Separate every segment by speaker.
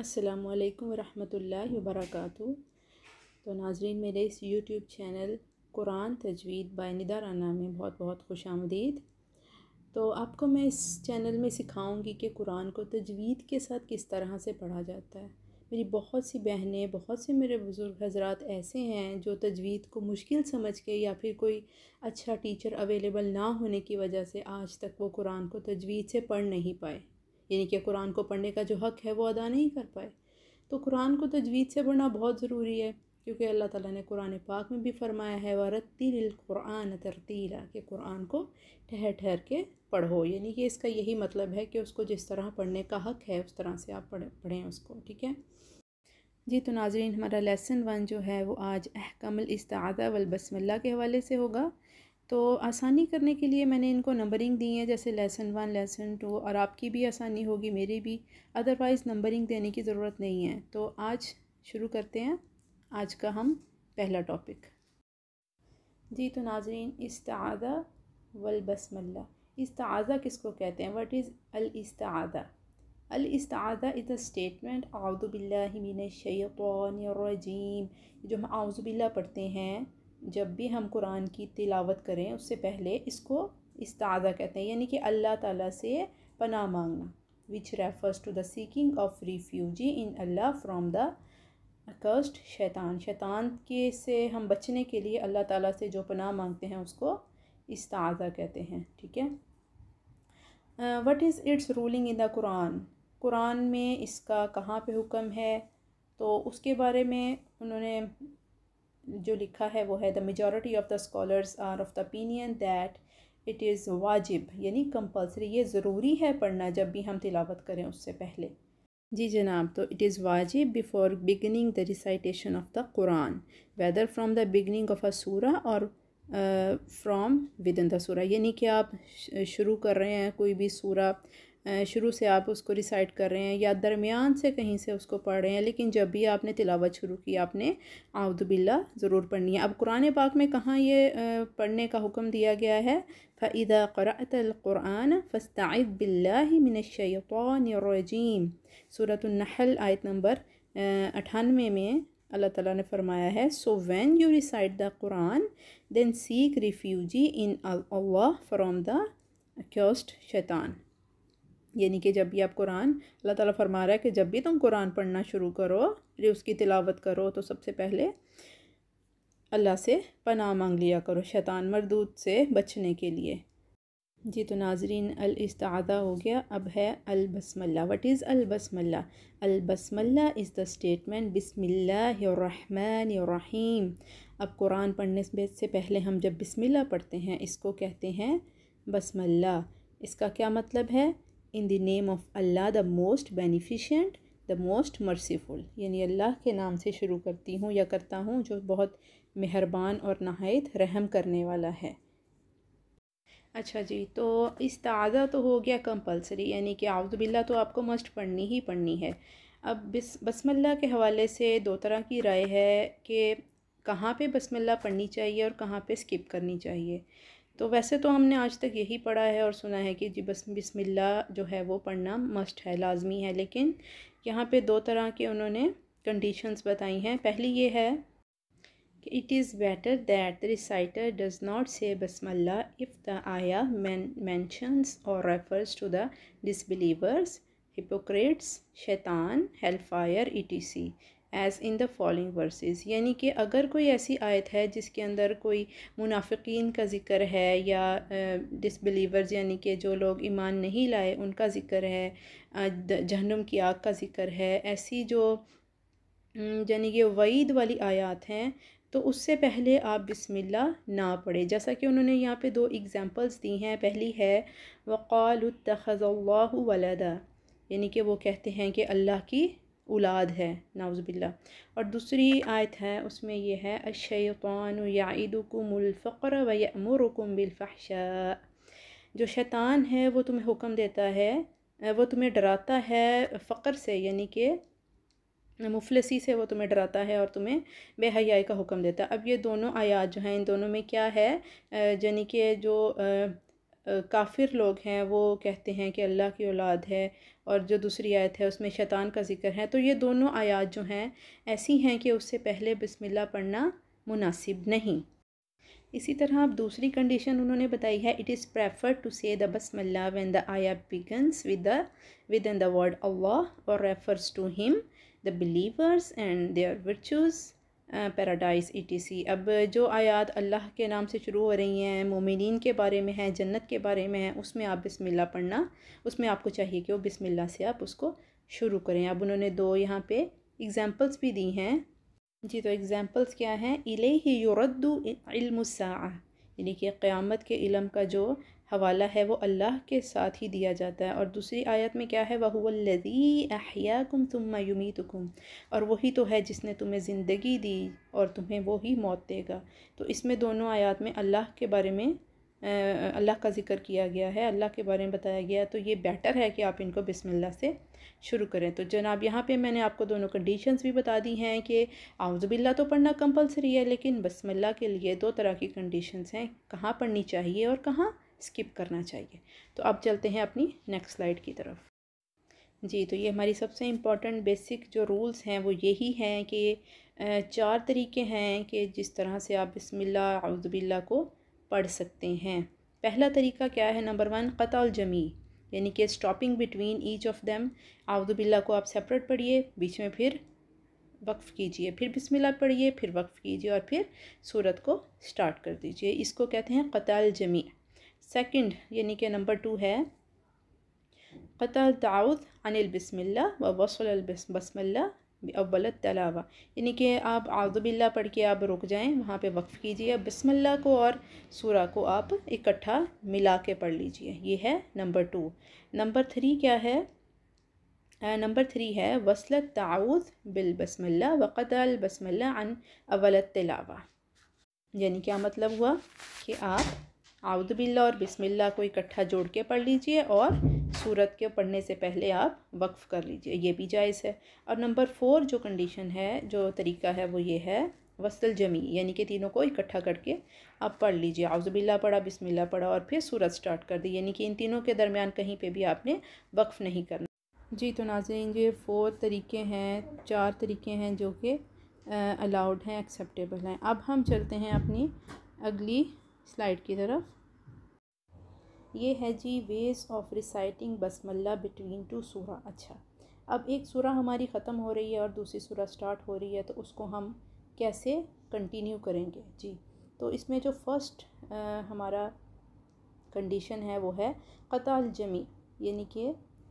Speaker 1: असलकम वालेकुम वर्क तो नाजरीन मेरे इस YouTube channel Quran Tajweed by Nida Rana में बहुत बहुत खुश आमदीद तो आपको मैं इस चैनल में सिखाऊंगी कि कुरान को तजवीद के साथ किस तरह से पढ़ा जाता है मेरी बहुत सी बहनें बहुत से मेरे बुज़ुर्ग हजरात ऐसे हैं जो तजवीद को मुश्किल समझ के या फिर कोई अच्छा टीचर अवेलेबल ना होने की वजह से आज तक वो कुरान को तजवीज़ से पढ़ नहीं पाए यानी कि कुरान को पढ़ने का जो हक़ है वो अदा नहीं कर पाए तो कुरान को तजवीज़ से पढ़ना बहुत ज़रूरी है क्योंकि अल्लाह ताला ने कुरान पाक में भी फरमाया है वरतील कुरान तरतीला कि कुरान को ठहर ठहर के पढ़ो यानी कि इसका यही मतलब है कि उसको जिस तरह पढ़ने का हक़ है उस तरह से आप पढ़ पढ़ें उसको ठीक है जी तो नाजरीन हमारा लेसन वन जो है वो आज अहकमल इस्तादा वलबसमल्ला के हवाले से होगा तो आसानी करने के लिए मैंने इनको नंबरिंग दी है जैसे लेसन वन लेसन टू और आपकी भी आसानी होगी मेरी भी अदरवाइज़ नंबरिंग देने की ज़रूरत नहीं है तो आज शुरू करते हैं आज का हम पहला टॉपिक जी तो नाजरीन इस्तादा वल बसमल्ला किस किसको कहते हैं वट इज़ अल इस्तादा अल इज़ अ स्टेटमेंट आउज़बिल्लिमिनशैतरजीम जो हम आउज़ुबिल्ला पढ़ते हैं जब भी हम कुरान की तिलावत करें उससे पहले इसको ताज़ा कहते हैं यानी कि अल्लाह ताला से पनाह मांगना which refers to the seeking of refuge in Allah from the accursed शैतान शैतान के से हम बचने के लिए अल्लाह ताला से जो पनाह मांगते हैं उसको इस्ताज़ा कहते हैं ठीक है what is its ruling in the Quran Quran में इसका कहाँ पे हुक्म है तो उसके बारे में उन्होंने जो लिखा है वो है the majority of the scholars are of the opinion that it is वाजिब यानी कंपलसरी ये ज़रूरी है पढ़ना जब भी हम तिलावत करें उससे पहले जी जनाब तो इट इज़ वाजिब before beginning the recitation of the Quran whether from the beginning of a सूरा और फ्राम विद इन द सूरा यानी कि आप शुरू कर रहे हैं कोई भी सूरा शुरू से आप उसको रिसाइट कर रहे हैं या दरमियान से कहीं से उसको पढ़ रहे हैं लेकिन जब भी आपने तिलावत शुरू की आपने आउदबिल्ला ज़रूर पढ़नी है अब कुरान पाक में कहाँ ये पढ़ने का हुक्म दिया गया है फ़ैदा क़रातलक़ुरान फ़स्ताद बिल्लाशैतरजीम सूरतनहल आयत नंबर अठानवे में अल्लाह ताला ने फरमाया है so when you recite the Quran then seek refuge in Allah from the शैतान यानी कि जब भी आप कुरान अल्लाह ताला फरमा रहा है कि जब भी तुम कुरान पढ़ना शुरू करो फिर उसकी तिलावत करो तो सबसे पहले अल्लाह से पनाह मांग लिया करो शैतान मरदूद से बचने के लिए जी तो नाजरीन अल इस्तादा हो गया अब है अल बसमल्ला वट इज़ अल बसमल्ला अल बसमल्ला इज़ द स्टेटमेंट बिसमिल्लाम अब कुरान पढ़ने से पहले हम जब बिसमिल्ला पढ़ते हैं इसको कहते हैं बसमल्ला इसका क्या मतलब है in the name of Allah the most beneficent the most merciful यानी अल्लाह के नाम से शुरू करती हूँ या करता हूँ जो बहुत मेहरबान और नहायत रहम करने वाला है अच्छा जी तो इस ताज़ा तो हो गया कंपलसरी यानी कि आउज़बिल्ला तो आपको मस्ट पढ़नी ही पढ़नी है अब बिस बसमल्ला के हवाले से दो तरह की राय है कि कहाँ पे बसमल्ला पढ़नी चाहिए और कहाँ पे स्किप करनी चाहिए तो वैसे तो हमने आज तक यही पढ़ा है और सुना है कि जी बस बिस्मिल्लाह जो है वो पढ़ना मस्ट है लाजमी है लेकिन यहाँ पे दो तरह के उन्होंने कंडीशंस बताई हैं पहली ये है कि it is better that the reciter does not say बसमल्ला इफ़ द आया मैंशंस और refers to the disbelievers hypocrites शैतान hellfire E T C as in the following verses यानी कि अगर कोई ऐसी आयत है जिसके अंदर कोई मुनाफिकीन का ज़िक्र है या डिसबिलीवर्स यानी कि जो लोग ईमान नहीं लाए उनका ज़िक्र है जहन्नुम की आग का ज़िक्र है ऐसी जो यानी कि वईद वाली आयात हैं तो उससे पहले आप बिस्मिल्लाह ना पढ़े जैसा कि उन्होंने यहाँ पे दो एग्ज़ाम्पल्स दी हैं पहली है वक़ालतखज़ल्ला वलदा यानी कि वो कहते हैं कि अल्लाह की औलाद है नाउज़बिल्ला और दूसरी आयत है उसमें यह है अशैतान यादुकुमफ़र वमरकुम बिलफ़ाशा जो शैतान है वो तुम्हें हुक्म देता है वो तुम्हें डराता है फ़क्र से यानी कि मुफलसी से वो तुम्हें डराता है और तुम्हें बेहयाई का हुक्म देता है अब ये दोनों आयात जो हैं इन दोनों में क्या है यानी कि जो काफिर लोग हैं वो कहते हैं कि अल्लाह की औलाद है और जो दूसरी आयत है उसमें शैतान का जिक्र है तो ये दोनों आयत जो हैं ऐसी हैं कि उससे पहले बिस्मिल्लाह पढ़ना मुनासिब नहीं इसी तरह अब दूसरी कंडीशन उन्होंने बताई है it is preferred to say the बसमल्ला वैन द आया begins with the with in the word Allah और refers to him the believers and their virtues paradise ई अब जो आयात अल्लाह के नाम से शुरू हो रही हैं मोमिन के बारे में हैं जन्नत के बारे में हैं उसमें आप बिसमिल्ला पढ़ना उसमें आपको चाहिए कि वो बिसमिल्ला से आप उसको शुरू करें अब उन्होंने दो यहाँ पे एग्ज़ाम्पल्स भी दी हैं जी तो एग्ज़ाम्पल्स क्या हैं इले ही युरद्दू इल्मा यानी कि क़्यामत के इलम का जो हवाला है वो अल्लाह के साथ ही दिया जाता है और दूसरी आयत में क्या है अहिया अहयाकुम तुम युमीतकुम और वही तो है जिसने तुम्हें ज़िंदगी दी और तुम्हें वही मौत देगा तो इसमें दोनों आयत में अल्लाह के बारे में अल्लाह का ज़िक्र किया गया है अल्लाह के बारे में बताया गया है तो ये बेटर है कि आप इनको बिसमिल्ला से शुरू करें तो जनाब यहाँ पे मैंने आपको दोनों कंडीशंस भी बता दी हैं कि आउज़बिल्ला तो पढ़ना कंपलसरी है लेकिन बसमिल्ला के लिए दो तरह की कंडीशंस हैं कहाँ पढ़नी चाहिए और कहाँ स्किप करना चाहिए तो अब चलते हैं अपनी नेक्स्ट स्लाइड की तरफ जी तो ये हमारी सबसे इम्पॉर्टेंट बेसिक जो रूल्स हैं वो यही हैं कि चार तरीके हैं कि जिस तरह से आप बसमिल्ला अउज़बिल्ला को पढ़ सकते हैं पहला तरीका क्या है नंबर वन क़तल जमी यानी कि stopping between each of them आउदबिल्ला को आप सेपरेट पढ़िए बीच में फिर वक्फ़ कीजिए फिर बिस्मिल्लाह पढ़िए फिर वक्फ़ कीजिए और फिर सूरत को स्टार्ट कर दीजिए इसको कहते हैं कतल जमी सेकंड यानी कि नंबर टू है कतल दाउद अनिल बसमिल्ला व वसल बसमिल्ला अव्वल तलावा यानी कि आप आदबिल्ला पढ़ के आप रुक जाएं वहाँ पे वक्फ़ कीजिए बिस्मिल्ला को और सूरा को आप इकट्ठा मिला के पढ़ लीजिए ये है नंबर टू नंबर थ्री क्या है नंबर थ्री है वसलत ताउद बिल व कतल बसमिल्ला अन अवलत तलावा यानी क्या मतलब हुआ कि आप आउदबिल्ला और बिस्मिल्ला को इकट्ठा जोड़ के पढ़ लीजिए और सूरत के पढ़ने से पहले आप वक्फ़ कर लीजिए ये भी जायज़ है और नंबर फोर जो कंडीशन है जो तरीका है वो ये है वसल जमी यानी कि तीनों को इकट्ठा करके आप पढ़ लीजिए आउज़बिल्ला पढ़ा बिस्मिल्ला पढ़ा और फिर सूरत स्टार्ट कर दी यानी कि इन तीनों के दरमियान कहीं पे भी आपने वक्फ़ नहीं करना जी तो नाजरीन ये फोर तरीके हैं चार तरीके हैं जो कि अलाउड हैं एक्सेप्टेबल हैं अब हम चलते हैं अपनी अगली स्लाइड की तरफ ये है जी वेज ऑफ रिसाइटिंग बसमल्ला बिटवीन टू सूरा अच्छा अब एक सूरा हमारी ख़त्म हो रही है और दूसरी सूरा स्टार्ट हो रही है तो उसको हम कैसे कंटिन्यू करेंगे जी तो इसमें जो फर्स्ट हमारा कंडीशन है वो है कताल जमी यानी कि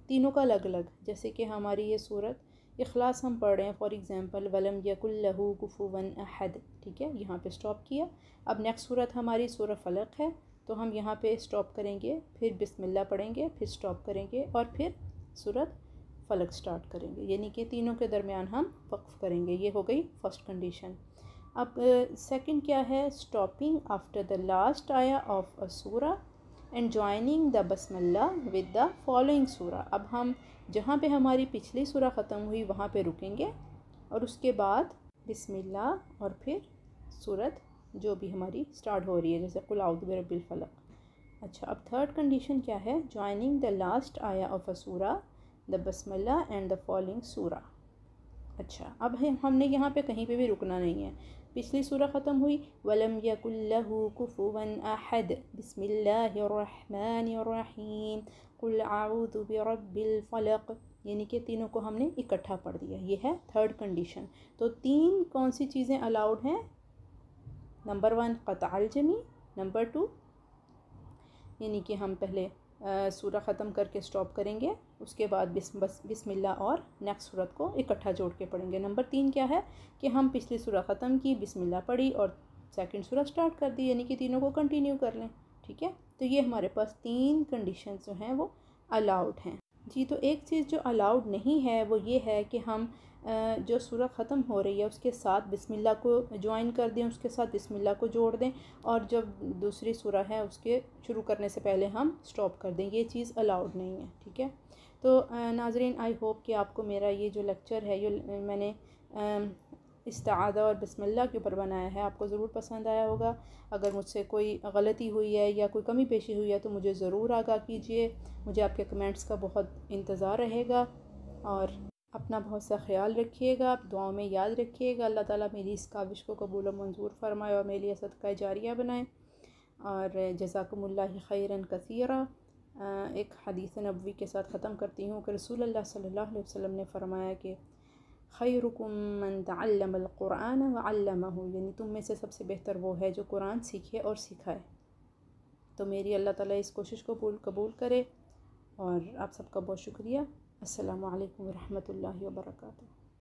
Speaker 1: तीनों का अलग अलग जैसे कि हमारी ये सूरत इखलास हम पढ़ रहे हैं फॉर एग्ज़ाम्पल वलम यकुल्लहू गुफुवन अहद ठीक है यहाँ पे स्टॉप किया अब नेक्स्ट सूरत हमारी सूरह फ़लक है तो हम यहाँ पे स्टॉप करेंगे फिर बिस्मिल्लाह पढ़ेंगे फिर स्टॉप करेंगे और फिर सूरत फ़लक स्टार्ट करेंगे यानी कि तीनों के दरमियान हम वक्फ़ करेंगे ये हो गई फर्स्ट कंडीशन अब सेकंड uh, क्या है स्टॉपिंग आफ्टर द लास्ट आया ऑफ अ सूरा एंड ज्वाइनिंग द बसमल्ला विद द फॉलोइंग सूरा अब हम जहाँ पे हमारी पिछली सूरा ख़त्म हुई वहाँ पे रुकेंगे और उसके बाद बिसमिल्ला और फिर सूरत जो भी हमारी स्टार्ट हो रही है जैसे कुलाउदबिरबिल फ़लक अच्छा अब थर्ड कंडीशन क्या है ज्वाइनिंग द लास्ट आया ऑफ अ सूरा द बसमल्ला एंड द फॉलोइंग सूरा अच्छा अब हमने यहाँ पे कहीं पे भी रुकना नहीं है पिछली सूरा ख़त्म हुई वलम यकुल्लहु कुफुवन अहद बिस्मिल्लाहिर्रहमानिर्रहीम कुल आउदु बिरब्बिल फलक यानी कि तीनों को हमने इकट्ठा पढ़ दिया ये है थर्ड कंडीशन तो तीन कौन सी चीज़ें अलाउड हैं नंबर वन कताल जमी नंबर टू यानी कि हम पहले सूरा ख़त्म करके स्टॉप करेंगे उसके बाद बिस्म बस बिसमिल्ला और नेक्स्ट सूरत को इकट्ठा जोड़ के पढ़ेंगे नंबर तीन क्या है कि हम पिछली सूरा ख़त्म की बिसमिल्ला पढ़ी और सेकंड सूरत स्टार्ट कर दी यानी कि तीनों को कंटिन्यू कर लें ठीक है तो ये हमारे पास तीन कंडीशन जो हैं वो अलाउड हैं जी तो एक चीज़ जो अलाउड नहीं है वो ये है कि हम जो सूरह ख़त्म हो रही है उसके साथ बिस्मिल्लाह को ज्वाइन कर दें उसके साथ बिस्मिल्लाह को जोड़ दें और जब दूसरी सूरह है उसके शुरू करने से पहले हम स्टॉप कर दें ये चीज़ अलाउड नहीं है ठीक है तो नाजरीन आई होप कि आपको मेरा ये जो लेक्चर है ये मैंने इस्तादा और बसमल्ला के ऊपर बनाया है आपको ज़रूर पसंद आया होगा अगर मुझसे कोई गलती हुई है या कोई कमी पेशी हुई है तो मुझे ज़रूर आगा कीजिए मुझे आपके कमेंट्स का बहुत इंतज़ार रहेगा और अपना बहुत सा ख्याल रखिएगा आप दुआओं में याद रखिएगा अल्लाह ताला मेरी इस काविश को कबूल मंजूर फरमाए और मेरी असद का जारिया बनाए और जजाकमल्ला खैरन कसीरा एक हदीस नबी के साथ ख़त्म करती हूँ कि रसूल अल्लाह सल्लल्लाहु अलैहि वसल्लम ने फरमाया कि खैरुकुम मन व वल्लमह यानी तुम में से सबसे बेहतर वो है जो कुरान सीखे और सिखाए तो मेरी अल्लाह ताला इस कोशिश को कबूल करे और आप सबका बहुत शुक्रिया असलकम वरहमल वर्का